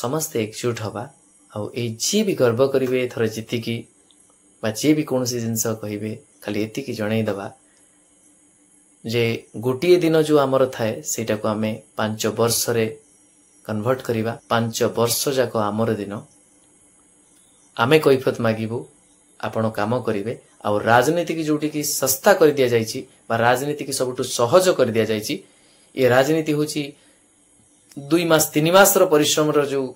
ସମସ୍ତେ ଏକଜୁଟ୍ ହେବା ଆଉ ଏଇ ଯିଏ ବି ଗର୍ବ କରିବେ ଏଥର ଜିତିକି ବା ଯିଏ ବି କୌଣସି ଜିନିଷ କହିବେ ଖାଲି ଏତିକି ଜଣାଇଦେବା ଯେ ଗୋଟିଏ ଦିନ ଯେଉଁ ଆମର ଥାଏ ସେଇଟାକୁ ଆମେ ପାଞ୍ଚ ବର୍ଷରେ କନଭର୍ଟ କରିବା ପାଞ୍ଚ ବର୍ଷ ଯାକ ଆମର ଦିନ ଆମେ କୈଫତ ମାଗିବୁ ଆପଣ କାମ କରିବେ ଆଉ ରାଜନୀତିକି ଯେଉଁଠିକି ଶସ୍ତା କରିଦିଆଯାଇଛି ବା ରାଜନୀତିକି ସବୁଠୁ ସହଜ କରିଦିଆଯାଇଛି ଏ ରାଜନୀତି ହେଉଛି ଦୁଇ ମାସ ତିନି ମାସର ପରିଶ୍ରମର ଯେଉଁ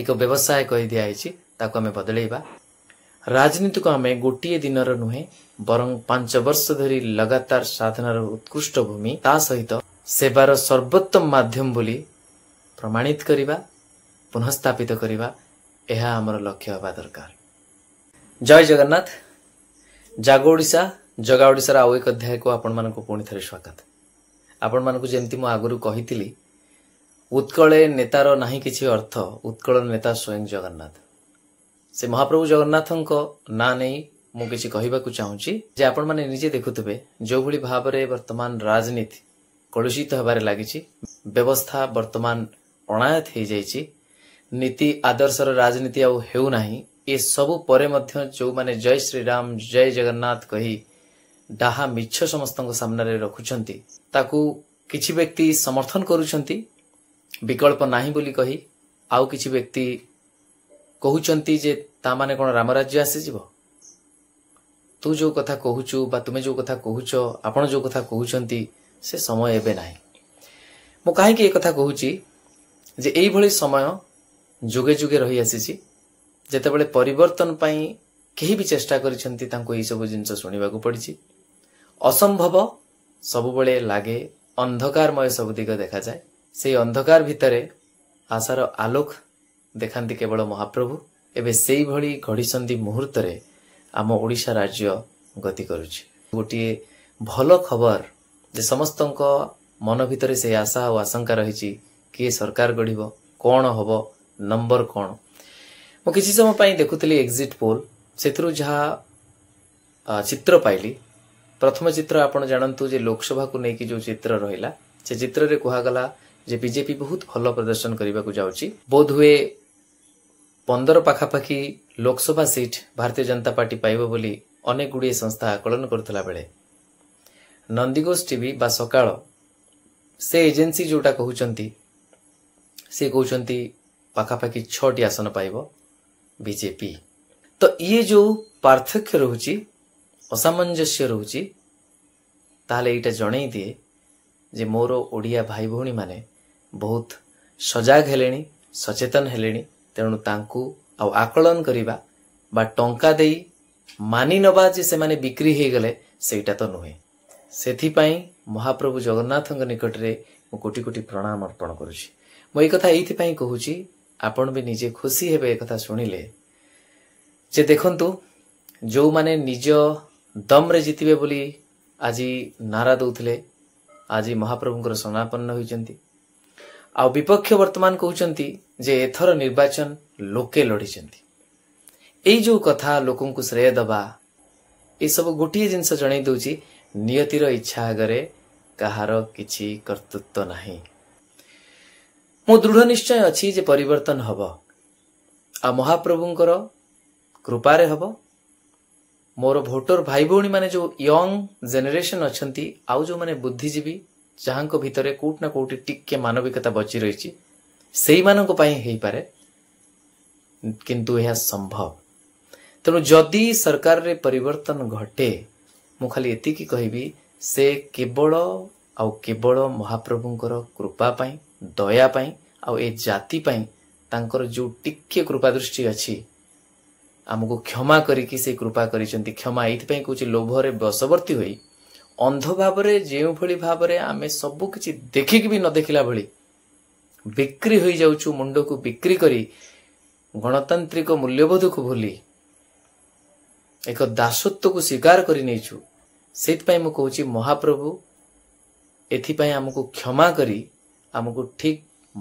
ଏକ ବ୍ୟବସାୟ କହି ଦିଆହେଇଛି ତାକୁ ଆମେ ବଦଳେଇବା ରାଜନୀତିକୁ ଆମେ ଗୋଟିଏ ଦିନର ନୁହେଁ ବରଂ ପାଞ୍ଚ ବର୍ଷ ଧରି ଲଗାତାର ସାଧନାର ଉତ୍କୃଷ୍ଟ ଭୂମି ତା ସହିତ ସେବାର ସର୍ବୋତ୍ତମ ମାଧ୍ୟମ ବୋଲି ପ୍ରମାଣିତ କରିବା ପୁନଃସ୍ଥାପିତ କରିବା ଏହା ଆମର ଲକ୍ଷ୍ୟ ହେବା ଦରକାର ଜୟ ଜଗନ୍ନାଥ ଜାଗ ଓଡ଼ିଶା ଜଗା ଓଡ଼ିଶାର ଆଉ ଏକ ଅଧ୍ୟାୟକୁ ଆପଣମାନଙ୍କୁ ପୁଣି ଥରେ ସ୍ୱାଗତ ଆପଣମାନଙ୍କୁ ଯେମିତି ମୁଁ ଆଗରୁ କହିଥିଲି ଉତ୍କଳେ ନେତାର ନାହିଁ କିଛି ଅର୍ଥ ଉତ୍କଳ ନେତା ସ୍ୱୟଂ ଜଗନ୍ନାଥ ସେ ମହାପ୍ରଭୁ ଜଗନ୍ନାଥଙ୍କ ନାଁ ନେଇ ମୁଁ କିଛି କହିବାକୁ ଚାହୁଁଛି ଯେ ଆପଣମାନେ ନିଜେ ଦେଖୁଥିବେ ଯେଉଁଭଳି ଭାବରେ ବର୍ତ୍ତମାନ ରାଜନୀତି କଳୁଷିତ ହେବାରେ ଲାଗିଛି ବ୍ୟବସ୍ଥା ବର୍ତ୍ତମାନ ଅଣାୟତ ହୋଇଯାଇଛି ନୀତି ଆଦର୍ଶର ରାଜନୀତି ଆଉ ହେଉନାହିଁ ଏସବୁ ପରେ ମଧ୍ୟ ଯେଉଁମାନେ ଜୟ ଶ୍ରୀରାମ ଜୟ ଜଗନ୍ନାଥ କହି ଡାହା ମିଛ ସମସ୍ତଙ୍କ ସାମ୍ନାରେ ରଖୁଛନ୍ତି ତାକୁ କିଛି ବ୍ୟକ୍ତି ସମର୍ଥନ କରୁଛନ୍ତି बिकप्प ना आउ व्यक्ति कि ताम राज्य आसि तु कथा छु तपाईँ जो कथा से समय ए म काहीँक एउटीभरि समय जुगे जुगे रहिआसि जति बेला परिवर्तन पनि केही वि चेष्टा गरिन्छ त्यो एसबु सब शुवाकु पर्डि असम्भव सबै लागन्धकारमय सब दिग देखाए সেই ଅନ୍ଧକାର ଭିତରେ ଆଶାର ଆଲୋକ ଦେଖାନ୍ତି କେବଳ ମହାପ୍ରଭୁ ଏବେ ସେଇଭଳି ଘଡ଼ିସନ୍ଧି ମୁହୂର୍ତ୍ତରେ ଆମ ଓଡ଼ିଶା ରାଜ୍ୟ ଗତି କରୁଛି ଗୋଟିଏ ଭଲ ଖବର ଯେ ସମସ୍ତଙ୍କ ମନ ଭିତରେ ସେ ଆଶା ଆଉ ଆଶଙ୍କା ରହିଛି କିଏ ସରକାର ଗଢ଼ିବ କ'ଣ ହେବ ନମ୍ବର କ'ଣ ମୁଁ କିଛି ସମୟ ପାଇଁ ଦେଖୁଥିଲି ଏକ୍ଜିଟ୍ ପୋଲ୍ ସେଥିରୁ ଯାହା ଚିତ୍ର ପାଇଲି ପ୍ରଥମ ଚିତ୍ର ଆପଣ ଜାଣନ୍ତୁ ଯେ ଲୋକସଭାକୁ ନେଇକି ଯେଉଁ ଚିତ୍ର ରହିଲା ସେ ଚିତ୍ରରେ କୁହାଗଲା ଯେ ବିଜେପି ବହୁତ ଭଲ ପ୍ରଦର୍ଶନ କରିବାକୁ ଯାଉଛି ବୋଧହୁଏ ପନ୍ଦର ପାଖାପାଖି ଲୋକସଭା ସିଟ୍ ଭାରତୀୟ ଜନତା ପାର୍ଟି ପାଇବ ବୋଲି ଅନେକ ଗୁଡ଼ିଏ ସଂସ୍ଥା ଆକଳନ କରୁଥିଲା ବେଳେ ନନ୍ଦିଘୋଷ ଟିଭି ବା ସକାଳ ସେ ଏଜେନ୍ସି ଯେଉଁଟା କହୁଛନ୍ତି ସେ କହୁଛନ୍ତି ପାଖାପାଖି ଛଅଟି ଆସନ ପାଇବ ବିଜେପି ତ ଇଏ ଯେଉଁ ପାର୍ଥକ୍ୟ ରହୁଛି ଅସାମଞ୍ଜସ୍ୟ ରହୁଛି ତାହେଲେ ଏଇଟା ଜଣେଇ ଦିଏ ଯେ ମୋର ଓଡ଼ିଆ ଭାଇ ଭଉଣୀମାନେ ବହୁତ ସଜାଗ ହେଲେଣି ସଚେତନ ହେଲେଣି ତେଣୁ ତାଙ୍କୁ ଆଉ ଆକଳନ କରିବା ବା ଟଙ୍କା ଦେଇ ମାନିନେବା ଯେ ସେମାନେ ବିକ୍ରି ହୋଇଗଲେ ସେଇଟା ତ ନୁହେଁ ସେଥିପାଇଁ ମହାପ୍ରଭୁ ଜଗନ୍ନାଥଙ୍କ ନିକଟରେ ମୁଁ କୋଟି କୋଟି ପ୍ରଣାମ ଅର୍ପଣ କରୁଛି ମୁଁ ଏଇ କଥା ଏଇଥିପାଇଁ କହୁଛି ଆପଣ ବି ନିଜେ ଖୁସି ହେବେ ଏକଥା ଶୁଣିଲେ ଯେ ଦେଖନ୍ତୁ ଯେଉଁମାନେ ନିଜ ଦମ୍ରେ ଜିତିବେ ବୋଲି ଆଜି ନାରା ଦେଉଥିଲେ ଆଜି ମହାପ୍ରଭୁଙ୍କର ସମାପନ୍ନ ହୋଇଛନ୍ତି ଆଉ ବିପକ୍ଷ ବର୍ତ୍ତମାନ କହୁଛନ୍ତି ଯେ ଏଥର ନିର୍ବାଚନ ଲୋକେ ଲଢ଼ିଛନ୍ତି ଏଇ ଯେଉଁ କଥା ଲୋକଙ୍କୁ ଶ୍ରେୟ ଦେବା ଏସବୁ ଗୋଟିଏ ଜିନିଷ ଜଣେଇ ଦେଉଛି ନିୟତିର ଇଚ୍ଛା ଆଗରେ କାହାର କିଛି କର୍ତ୍ତୃତ୍ୱ ନାହିଁ ମୁଁ ଦୃଢ଼ ନିଶ୍ଚୟ ଅଛି ଯେ ପରିବର୍ତ୍ତନ ହେବ ଆଉ ମହାପ୍ରଭୁଙ୍କର କୃପାରେ ହେବ ମୋର ଭୋଟର ଭାଇ ଭଉଣୀମାନେ ଯେଉଁ ୟଙ୍ଗ ଜେନେରେସନ୍ ଅଛନ୍ତି ଆଉ ଯେଉଁମାନେ ବୁଦ୍ଧିଜୀବୀ ଯାହାଙ୍କ ଭିତରେ କେଉଁଠି ନା କେଉଁଠି ଟିକେ ମାନବିକତା ବଞ୍ଚି ରହିଛି ସେଇମାନଙ୍କ ପାଇଁ ହେଇପାରେ କିନ୍ତୁ ଏହା ସମ୍ଭବ ତେଣୁ ଯଦି ସରକାରରେ ପରିବର୍ତ୍ତନ ଘଟେ ମୁଁ ଖାଲି ଏତିକି କହିବି ସେ କେବଳ ଆଉ କେବଳ ମହାପ୍ରଭୁଙ୍କର କୃପା ପାଇଁ ଦୟା ପାଇଁ ଆଉ ଏ ଜାତି ପାଇଁ ତାଙ୍କର ଯେଉଁ ଟିକେ କୃପା ଦୃଷ୍ଟି ଅଛି ଆମକୁ କ୍ଷମା କରିକି ସେ କୃପା କରିଛନ୍ତି କ୍ଷମା ଏଇଥିପାଇଁ କହୁଛି ଲୋଭରେ ବଶବର୍ତ୍ତୀ ହୋଇ ଅନ୍ଧ ଭାବରେ ଯେଉଁଭଳି ଭାବରେ ଆମେ ସବୁକିଛି ଦେଖିକି ବି ନ ଦେଖିଲା ଭଳି ବିକ୍ରି ହୋଇଯାଉଛୁ ମୁଣ୍ଡକୁ ବିକ୍ରି କରି ଗଣତାନ୍ତ୍ରିକ ମୂଲ୍ୟବୋଧକୁ ଭୁଲି ଏକ ଦାସତ୍ୱକୁ ସ୍ୱୀକାର କରିନେଇଛୁ ସେଇଥିପାଇଁ ମୁଁ କହୁଛି ମହାପ୍ରଭୁ ଏଥିପାଇଁ ଆମକୁ କ୍ଷମା କରି ଆମକୁ ଠିକ୍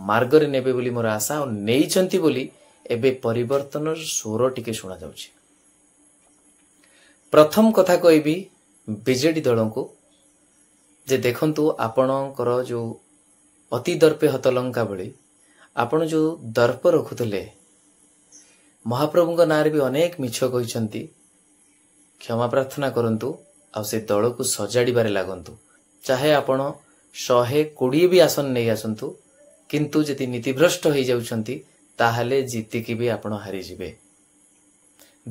ମାର୍ଗରେ ନେବେ ବୋଲି ମୋର ଆଶା ଆଉ ନେଇଛନ୍ତି ବୋଲି ଏବେ ପରିବର୍ତ୍ତନର ସ୍ୱର ଟିକେ ଶୁଣାଯାଉଛି ପ୍ରଥମ କଥା କହିବି ବିଜେଡ଼ି ଦଳଙ୍କୁ ଯେ ଦେଖନ୍ତୁ ଆପଣଙ୍କର ଯେଉଁ ଅତି ଦର୍ପେ ହତଲଙ୍କା ଭଳି ଆପଣ ଯେଉଁ ଦର୍ପ ରଖୁଥିଲେ ମହାପ୍ରଭୁଙ୍କ ନାଁରେ ବି ଅନେକ ମିଛ କହିଛନ୍ତି କ୍ଷମା ପ୍ରାର୍ଥନା କରନ୍ତୁ ଆଉ ସେ ଦଳକୁ ସଜାଡ଼ିବାରେ ଲାଗନ୍ତୁ ଚାହେ ଆପଣ ଶହେ କୋଡ଼ିଏ ବି ଆସନ ନେଇ ଆସନ୍ତୁ କିନ୍ତୁ ଯଦି ନୀତିଭ୍ରଷ୍ଟ ହୋଇଯାଉଛନ୍ତି ତାହେଲେ ଜିତିକି ବି ଆପଣ ହାରିଯିବେ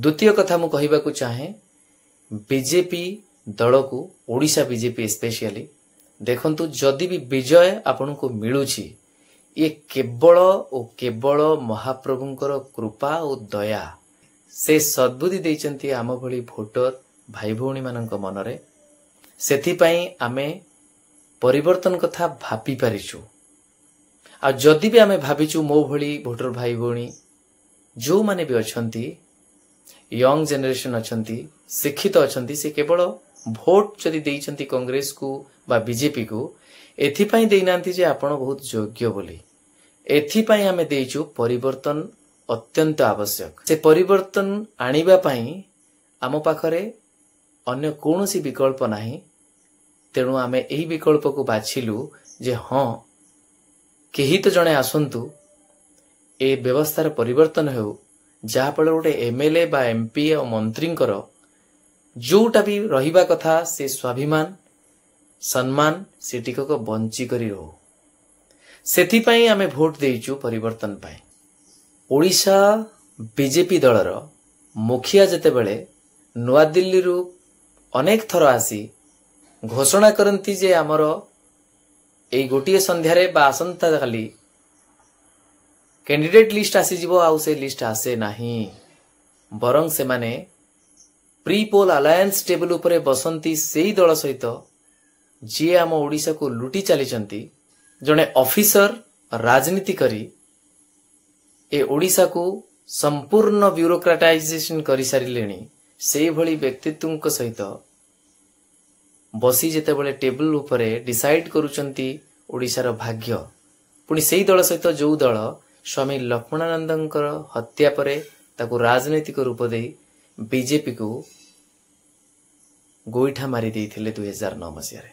ଦ୍ୱିତୀୟ କଥା ମୁଁ କହିବାକୁ ଚାହେଁ ବିଜେପି ଦଳକୁ ଓଡ଼ିଶା ବିଜେପି ଏସ୍ପେସିଆଲି ଦେଖନ୍ତୁ ଯଦି ବି ବିଜୟ ଆପଣଙ୍କୁ ମିଳୁଛି ଇଏ କେବଳ ଓ କେବଳ ମହାପ୍ରଭୁଙ୍କର କୃପା ଓ ଦୟା ସେ ସଦ୍ବୁଦ୍ଧି ଦେଇଛନ୍ତି ଆମ ଭଳି ଭୋଟର ଭାଇ ଭଉଣୀମାନଙ୍କ ମନରେ ସେଥିପାଇଁ ଆମେ ପରିବର୍ତ୍ତନ କଥା ଭାବିପାରିଛୁ ଆଉ ଯଦି ବି ଆମେ ଭାବିଛୁ ମୋ ଭଳି ଭୋଟର ଭାଇ ଭଉଣୀ ଯେଉଁମାନେ ବି ଅଛନ୍ତି ୟଙ୍ଗ ଜେନେରେସନ୍ ଅଛନ୍ତି ଶିକ୍ଷିତ ଅଛନ୍ତି ସେ କେବଳ ଭୋଟ ଯଦି ଦେଇଛନ୍ତି କଂଗ୍ରେସକୁ ବା ବିଜେପିକୁ ଏଥିପାଇଁ ଦେଇନାହାନ୍ତି ଯେ ଆପଣ ବହୁତ ଯୋଗ୍ୟ ବୋଲି ଏଥିପାଇଁ ଆମେ ଦେଇଛୁ ପରିବର୍ତ୍ତନ ଅତ୍ୟନ୍ତ ଆବଶ୍ୟକ ସେ ପରିବର୍ତ୍ତନ ଆଣିବା ପାଇଁ ଆମ ପାଖରେ ଅନ୍ୟ କୌଣସି ବିକଳ୍ପ ନାହିଁ ତେଣୁ ଆମେ ଏହି ବିକଳ୍ପକୁ ବାଛିଲୁ ଯେ ହଁ କେହି ତ ଜଣେ ଆସନ୍ତୁ ଏ ବ୍ୟବସ୍ଥାର ପରିବର୍ତ୍ତନ ହେଉ ଯାହାଫଳରେ ଗୋଟିଏ ଏମ୍ଏଲ୍ଏ ବା ଏମ୍ପି ଆଉ ମନ୍ତ୍ରୀଙ୍କର ଯୋଉଟା ବି ରହିବା କଥା ସେ ସ୍ୱାଭିମାନ ସମ୍ମାନ ସେଠିକ ବଞ୍ଚିକରି ରହୁ ସେଥିପାଇଁ ଆମେ ଭୋଟ ଦେଇଛୁ ପରିବର୍ତ୍ତନ ପାଇଁ ଓଡ଼ିଶା ବିଜେପି ଦଳର ମୁଖିଆ ଯେତେବେଳେ ନୂଆଦିଲ୍ଲୀରୁ ଅନେକ ଥର ଆସି ଘୋଷଣା କରନ୍ତି ଯେ ଆମର ଏଇ ଗୋଟିଏ ସନ୍ଧ୍ୟାରେ ବା ଆସନ୍ତାକାଲି କ୍ୟାଣ୍ଡିଡେଟ୍ ଲିଷ୍ଟ ଆସିଯିବ ଆଉ ସେ ଲିଷ୍ଟ ଆସେ ନାହିଁ ବରଂ ସେମାନେ ପ୍ରି ପୋଲ ଆଲାଏନ୍ସ ଟେବୁଲ ଉପରେ ବସନ୍ତି ସେହି ଦଳ ସହିତ ଯିଏ ଆମ ଓଡ଼ିଶାକୁ ଲୁଟି ଚାଲିଛନ୍ତି ଜଣେ ଅଫିସର ରାଜନୀତି କରି ଏ ଓଡ଼ିଶାକୁ ସମ୍ପୂର୍ଣ୍ଣ ବ୍ୟୁରୋକ୍ରାଟାଇଜେସନ୍ କରିସାରିଲେଣି ସେହିଭଳି ବ୍ୟକ୍ତିତ୍ୱଙ୍କ ସହିତ ବସି ଯେତେବେଳେ ଟେବୁଲ ଉପରେ ଡିସାଇଡ କରୁଛନ୍ତି ଓଡ଼ିଶାର ଭାଗ୍ୟ ପୁଣି ସେହି ଦଳ ସହିତ ଯେଉଁ ଦଳ ସ୍ୱାମୀ ଲକ୍ଷ୍ମଣାନନ୍ଦଙ୍କର ହତ୍ୟା ପରେ ତାକୁ ରାଜନୈତିକ ରୂପ ଦେଇ ବିଜେପିକୁ ଗୋଇଠା ମାରିଦେଇଥିଲେ ଦୁଇହଜାର ନଅ ମସିହାରେ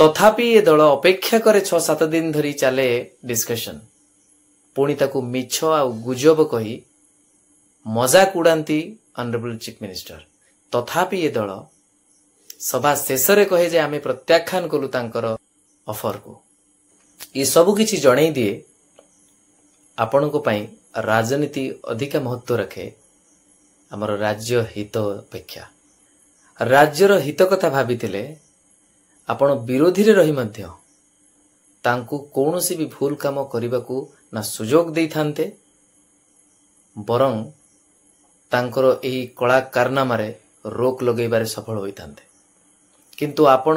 ତଥାପି ଏ ଦଳ ଅପେକ୍ଷା କରେ ଛଅ ସାତ ଦିନ ଧରି ଚାଲେ ଡିସ୍କସନ୍ ପୁଣି ତାକୁ ମିଛ ଆଉ ଗୁଜବ କହି ମଜାକ ଉଡ଼ାନ୍ତି ଅନରେବୁଲ ଚିଫ୍ ମିନିଷ୍ଟର ତଥାପି ଏ ଦଳ ସଭା ଶେଷରେ କହେ ଯେ ଆମେ ପ୍ରତ୍ୟାଖ୍ୟାନ କଲୁ ତାଙ୍କର ଅଫରକୁ ଏସବୁ କିଛି ଜଣେଇ ଦିଏ ଆପଣଙ୍କ ପାଇଁ ରାଜନୀତି ଅଧିକା ମହତ୍ତ୍ୱ ରଖେ ଆମର ରାଜ୍ୟ ହିତ ଅପେକ୍ଷା ରାଜ୍ୟର ହିତ କଥା ଭାବିଥିଲେ ଆପଣ ବିରୋଧୀରେ ରହି ମଧ୍ୟ ତାଙ୍କୁ କୌଣସି ବି ଭୁଲ କାମ କରିବାକୁ ନା ସୁଯୋଗ ଦେଇଥାନ୍ତେ ବରଂ ତାଙ୍କର ଏହି କଳା କାରନାମାରେ ରୋକ ଲଗାଇବାରେ ସଫଳ ହୋଇଥାନ୍ତେ କିନ୍ତୁ ଆପଣ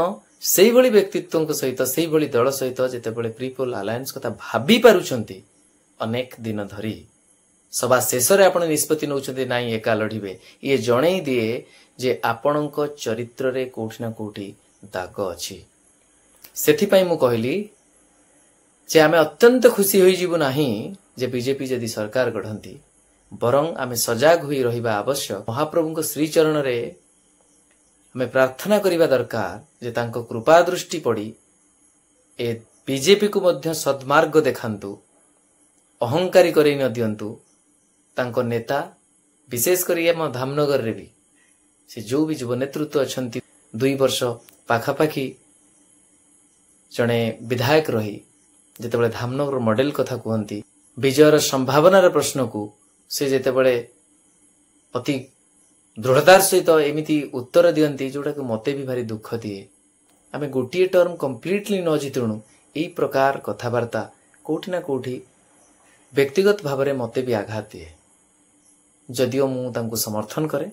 ସେହିଭଳି ବ୍ୟକ୍ତିତ୍ୱଙ୍କ ସହିତ ସେହିଭଳି ଦଳ ସହିତ ଯେତେବେଳେ ପ୍ରିପୁଲ ଆଲାଏନ୍ସ କଥା ଭାବି ପାରୁଛନ୍ତି ଅନେକ ଦିନ ଧରି ସଭା ଶେଷରେ ଆପଣ ନିଷ୍ପତ୍ତି ନେଉଛନ୍ତି ନାହିଁ ଏକା ଲଢ଼ିବେ ଇଏ ଜଣେଇ ଦିଏ ଯେ ଆପଣଙ୍କ ଚରିତ୍ରରେ କେଉଁଠି ନା କେଉଁଠି ଦାଗ ଅଛି ସେଥିପାଇଁ ମୁଁ କହିଲି ଯେ ଆମେ ଅତ୍ୟନ୍ତ ଖୁସି ହୋଇଯିବୁ ନାହିଁ ଯେ ବିଜେପି ଯଦି ସରକାର ଗଢ଼ନ୍ତି ବରଂ ଆମେ ସଜାଗ ହୋଇ ରହିବା ଆବଶ୍ୟକ ମହାପ୍ରଭୁଙ୍କ ଶ୍ରୀଚରଣରେ ଆମେ ପ୍ରାର୍ଥନା କରିବା ଦରକାର ଯେ ତାଙ୍କ କୃପା ଦୃଷ୍ଟି ପଡ଼ି ଏ ବିଜେପିକୁ ମଧ୍ୟ ସଦ୍ମାର୍ଗ ଦେଖାନ୍ତୁ ଅହଙ୍କାରୀ କରେଇ ନ ଦିଅନ୍ତୁ ତାଙ୍କ ନେତା ବିଶେଷ କରି ଆମ ଧାମନଗରରେ ବି ସେ ଯେଉଁ ବି ଯୁବ ନେତୃତ୍ୱ ଅଛନ୍ତି ଦୁଇ ବର୍ଷ ପାଖାପାଖି ଜଣେ ବିଧାୟକ ରହି ଯେତେବେଳେ ଧାମନଗର ମଡେଲ କଥା କୁହନ୍ତି ବିଜୟର ସମ୍ଭାବନାର ପ୍ରଶ୍ନକୁ ସେ ଯେତେବେଳେ ଅତି ଦୃଢ଼ତାର ସହିତ ଏମିତି ଉତ୍ତର ଦିଅନ୍ତି ଯେଉଁଟାକୁ ମୋତେ ବି ଭାରି ଦୁଃଖ ଦିଏ ଆମେ ଗୋଟିଏ ଟର୍ମ କମ୍ପ୍ଲିଟଲି ନ ଜିତୁଣୁ ଏଇ ପ୍ରକାର କଥାବାର୍ତ୍ତା କେଉଁଠି ନା କେଉଁଠି ବ୍ୟକ୍ତିଗତ ଭାବରେ ମୋତେ ବି ଆଘାତ ଦିଏ ଯଦିଓ ମୁଁ ତାଙ୍କୁ ସମର୍ଥନ କରେ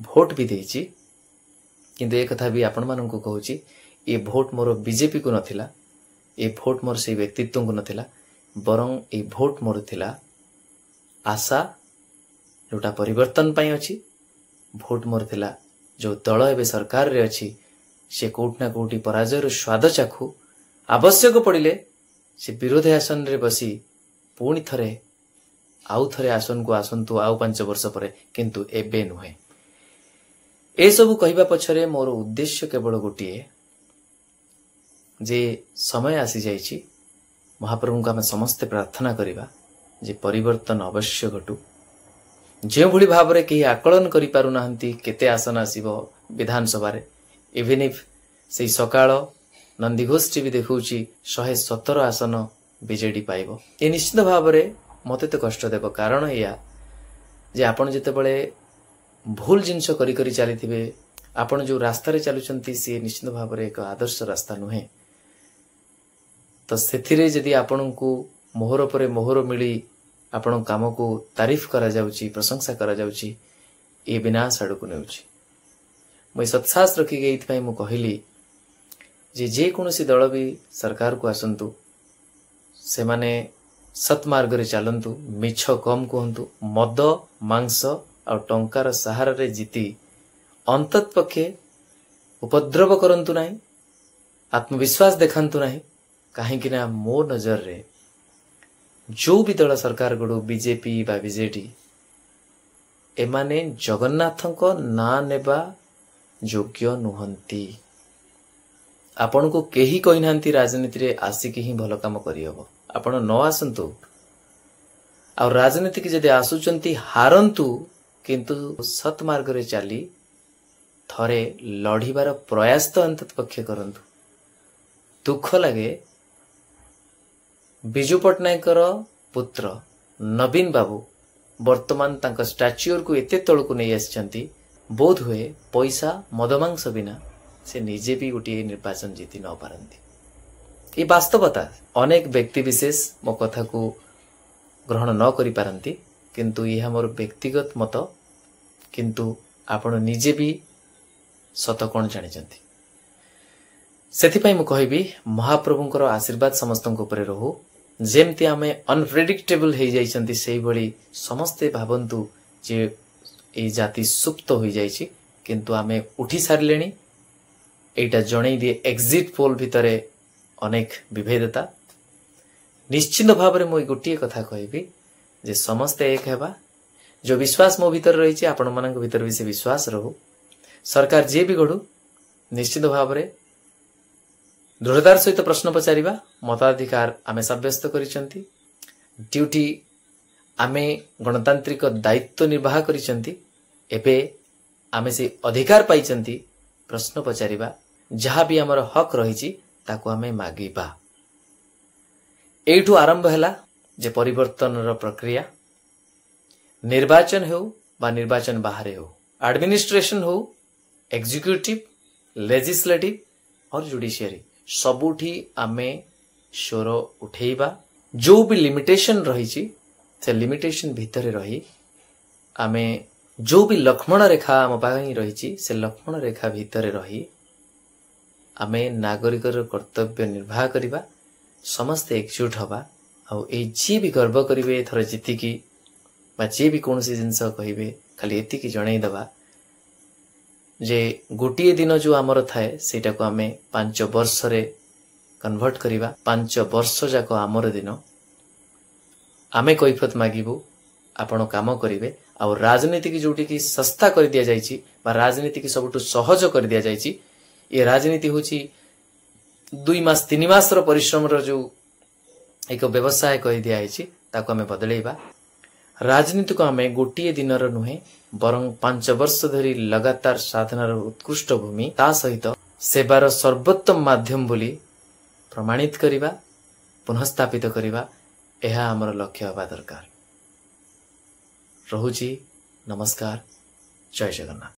भोट वि दिन एउटा ए भोट बीजेपी को नथिला ए भोट नथिला बरंग ए भोट थिला आशा जोटा परिवर्तन भोट मोर थिला, जो दल ए सरकार र केजय र स्वाद चाखु आवश्यक से विरोध आसन बसि थरे आसन को आसन्तु आउ पांच वर्ष परे कि ए नुहेँ ଏସବୁ କହିବା ପଛରେ ମୋର ଉଦ୍ଦେଶ୍ୟ କେବଳ ଗୋଟିଏ ଯେ ସମୟ ଆସିଯାଇଛି ମହାପ୍ରଭୁଙ୍କୁ ଆମେ ସମସ୍ତେ ପ୍ରାର୍ଥନା କରିବା ଯେ ପରିବର୍ତ୍ତନ ଅବଶ୍ୟ ଘଟୁ ଯେଉଁଭଳି ଭାବରେ କେହି ଆକଳନ କରିପାରୁନାହାନ୍ତି କେତେ ଆସନ ଆସିବ ବିଧାନସଭାରେ ଇଭିନ୍ ଇଫ୍ ସେଇ ସକାଳ ନନ୍ଦିଘୋଷ ବି ଦେଖାଉଛି ଶହେ ସତର ଆସନ ବିଜେଡ଼ି ପାଇବ ଏ ନିଶ୍ଚିତ ଭାବରେ ମୋତେ ତ କଷ୍ଟ ଦେବ କାରଣ ଏହା ଯେ ଆପଣ ଯେତେବେଳେ ଭୁଲ ଜିନିଷ କରି କରି ଚାଲିଥିବେ ଆପଣ ଯେଉଁ ରାସ୍ତାରେ ଚାଲୁଛନ୍ତି ସିଏ ନିଶ୍ଚିନ୍ତ ଭାବରେ ଏକ ଆଦର୍ଶ ରାସ୍ତା ନୁହେଁ ତ ସେଥିରେ ଯଦି ଆପଣଙ୍କୁ ମୋହର ପରେ ମୋହର ମିଳି ଆପଣଙ୍କ କାମକୁ ତାରିଫ କରାଯାଉଛି ପ୍ରଶଂସା କରାଯାଉଛି ଏ ବିନାଶ ଆଡ଼କୁ ନେଉଛି ମୁଁ ଏ ସତ୍ସାହସ ରଖିକି ଏଇଥିପାଇଁ ମୁଁ କହିଲି ଯେ ଯେକୌଣସି ଦଳ ବି ସରକାରକୁ ଆସନ୍ତୁ ସେମାନେ ସତ୍ମାର୍ଗରେ ଚାଲନ୍ତୁ ମିଛ କମ୍ କୁହନ୍ତୁ ମଦ ମାଂସ ଆଉ ଟଙ୍କାର ସାହାରାରେ ଜିତି ଅନ୍ତତପକ୍ଷେ ଉପଦ୍ରବ କରନ୍ତୁ ନାହିଁ ଆତ୍ମବିଶ୍ୱାସ ଦେଖାନ୍ତୁ ନାହିଁ କାହିଁକି ନା ମୋ ନଜରରେ ଯେଉଁ ବି ଦଳ ସରକାର ଗଡ଼ୁ ବିଜେପି ବା ବିଜେଡି ଏମାନେ ଜଗନ୍ନାଥଙ୍କ ନାଁ ନେବା ଯୋଗ୍ୟ ନୁହନ୍ତି ଆପଣଙ୍କୁ କେହି କହିନାହାନ୍ତି ରାଜନୀତିରେ ଆସିକି ହିଁ ଭଲ କାମ କରିହେବ ଆପଣ ନ ଆସନ୍ତୁ ଆଉ ରାଜନୀତିକି ଯଦି ଆସୁଛନ୍ତି ହାରନ୍ତୁ କିନ୍ତୁ ସତ ମାର୍ଗରେ ଚାଲି ଥରେ ଲଢ଼ିବାର ପ୍ରୟାସ ତ ଅନ୍ତ ପକ୍ଷେ କରନ୍ତୁ ଦୁଃଖ ଲାଗେ ବିଜୁ ପଟ୍ଟନାୟକର ପୁତ୍ର ନବୀନ ବାବୁ ବର୍ତ୍ତମାନ ତାଙ୍କ ଷ୍ଟାଚ୍ୟୁରକୁ ଏତେ ତଳକୁ ନେଇ ଆସିଛନ୍ତି ବୋଧ ହୁଏ ପଇସା ମଦମାଂସ ବିନା ସେ ନିଜେ ବି ଗୋଟିଏ ନିର୍ବାଚନ ଜିତି ନପାରନ୍ତି ଏ ବାସ୍ତବତା ଅନେକ ବ୍ୟକ୍ତିବିଶେଷ ମୋ କଥାକୁ ଗ୍ରହଣ ନ କରିପାରନ୍ତି କିନ୍ତୁ ଏହା ମୋର ବ୍ୟକ୍ତିଗତ ମତ କିନ୍ତୁ ଆପଣ ନିଜେ ବି ସତ କ'ଣ ଜାଣିଛନ୍ତି ସେଥିପାଇଁ ମୁଁ କହିବି ମହାପ୍ରଭୁଙ୍କର ଆଶୀର୍ବାଦ ସମସ୍ତଙ୍କ ଉପରେ ରହୁ ଯେମିତି ଆମେ ଅନପ୍ରେଡିକ୍ଟେବଲ୍ ହେଇଯାଇଛନ୍ତି ସେଇଭଳି ସମସ୍ତେ ଭାବନ୍ତୁ ଯେ ଏଇ ଜାତି ସୁପ୍ତ ହୋଇଯାଇଛି କିନ୍ତୁ ଆମେ ଉଠି ସାରିଲେଣି ଏଇଟା ଜଣେଇ ଦିଏ ଏକ୍ଜିଟ୍ ପୋଲ୍ ଭିତରେ ଅନେକ ବିଭେଦତା ନିଶ୍ଚିନ୍ତ ଭାବରେ ମୁଁ ଗୋଟିଏ କଥା କହିବି ଯେ ସମସ୍ତେ ଏକ ହେବା ଯେଉଁ ବିଶ୍ୱାସ ମୋ ଭିତରେ ରହିଛି ଆପଣମାନଙ୍କ ଭିତରେ ବି ସେ ବିଶ୍ୱାସ ରହୁ ସରକାର ଯିଏ ବି ଗଢ଼ୁ ନିଶ୍ଚିତ ଭାବରେ ଦୃଢ଼ତାର ସହିତ ପ୍ରଶ୍ନ ପଚାରିବା ମତାଧିକାର ଆମେ ସାବ୍ୟସ୍ତ କରିଛନ୍ତି ଡ୍ୟୁଟି ଆମେ ଗଣତାନ୍ତ୍ରିକ ଦାୟିତ୍ୱ ନିର୍ବାହ କରିଛନ୍ତି ଏବେ ଆମେ ସେ ଅଧିକାର ପାଇଛନ୍ତି ପ୍ରଶ୍ନ ପଚାରିବା ଯାହା ବି ଆମର ହକ୍ ରହିଛି ତାକୁ ଆମେ ମାଗିବା ଏଇଠୁ ଆରମ୍ଭ ହେଲା ଯେ ପରିବର୍ତ୍ତନର ପ୍ରକ୍ରିୟା ନିର୍ବାଚନ ହେଉ ବା ନିର୍ବାଚନ ବାହାରେ ହେଉ ଆଡମିନିଷ୍ଟ୍ରେସନ ହେଉ ଏକ୍ଜିକ୍ୟୁଟିଭ ଲେଜିସ୍ଲେଟିଭ ଅର୍ ଜୁଡ଼ିସିଆରୀ ସବୁଠି ଆମେ ସ୍ୱର ଉଠେଇବା ଯେଉଁ ବି ଲିମିଟେସନ୍ ରହିଛି ସେ ଲିମିଟେସନ୍ ଭିତରେ ରହି ଆମେ ଯେଉଁ ବି ଲକ୍ଷ୍ମଣ ରେଖା ଆମ ପାଇଁ ରହିଛି ସେ ଲକ୍ଷ୍ମଣ ରେଖା ଭିତରେ ରହି ଆମେ ନାଗରିକର କର୍ତ୍ତବ୍ୟ ନିର୍ବାହ କରିବା ସମସ୍ତେ ଏକଜୁଟ ହେବା ଆଉ ଏଇ ଯିଏ ବି ଗର୍ବ କରିବେ ଥରେ ଜିତିକି ବା ଯିଏ ବି କୌଣସି ଜିନିଷ କହିବେ ଖାଲି ଏତିକି ଜଣେଇଦେବା ଯେ ଗୋଟିଏ ଦିନ ଯେଉଁ ଆମର ଥାଏ ସେଇଟାକୁ ଆମେ ପାଞ୍ଚ ବର୍ଷରେ କନଭର୍ଟ କରିବା ପାଞ୍ଚ ବର୍ଷ ଯାକ ଆମର ଦିନ ଆମେ କୈଫତ ମାଗିବୁ ଆପଣ କାମ କରିବେ ଆଉ ରାଜନୀତିକି ଯେଉଁଠିକି ଶସ୍ତା କରି ଦିଆଯାଇଛି ବା ରାଜନୀତିକି ସବୁଠୁ ସହଜ କରି ଦିଆଯାଇଛି ଏ ରାଜନୀତି ହେଉଛି ଦୁଇ ମାସ ତିନି ମାସର ପରିଶ୍ରମର ଯେଉଁ ଏକ ବ୍ୟବସାୟ କରି ଦିଆହୋଇଛି ତାକୁ ଆମେ ବଦଳେଇବା ରାଜନୀତିକୁ ଆମେ ଗୋଟିଏ ଦିନର ନୁହେଁ ବରଂ ପାଞ୍ଚ ବର୍ଷ ଧରି ଲଗାତାର ସାଧନାର ଉତ୍କୃଷ୍ଟ ଭୂମି ତା ସହିତ ସେବାର ସର୍ବୋତ୍ତମ ମାଧ୍ୟମ ବୋଲି ପ୍ରମାଣିତ କରିବା ପୁନଃସ୍ଥାପିତ କରିବା ଏହା ଆମର ଲକ୍ଷ୍ୟ ହେବା ଦରକାର ରହୁଛି ନମସ୍କାର ଜୟ ଜଗନ୍ନାଥ